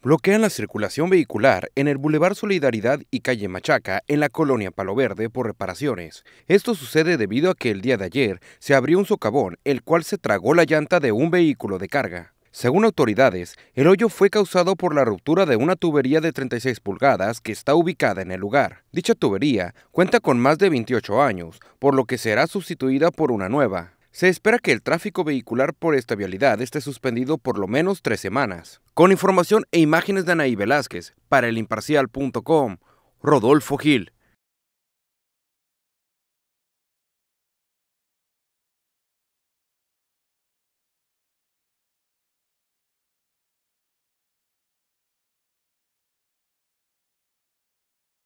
bloquean la circulación vehicular en el Boulevard Solidaridad y calle Machaca en la colonia Palo Verde por reparaciones. Esto sucede debido a que el día de ayer se abrió un socavón el cual se tragó la llanta de un vehículo de carga. Según autoridades, el hoyo fue causado por la ruptura de una tubería de 36 pulgadas que está ubicada en el lugar. Dicha tubería cuenta con más de 28 años, por lo que será sustituida por una nueva. Se espera que el tráfico vehicular por esta vialidad esté suspendido por lo menos tres semanas. Con información e imágenes de Anaí Velázquez, para el Rodolfo Gil.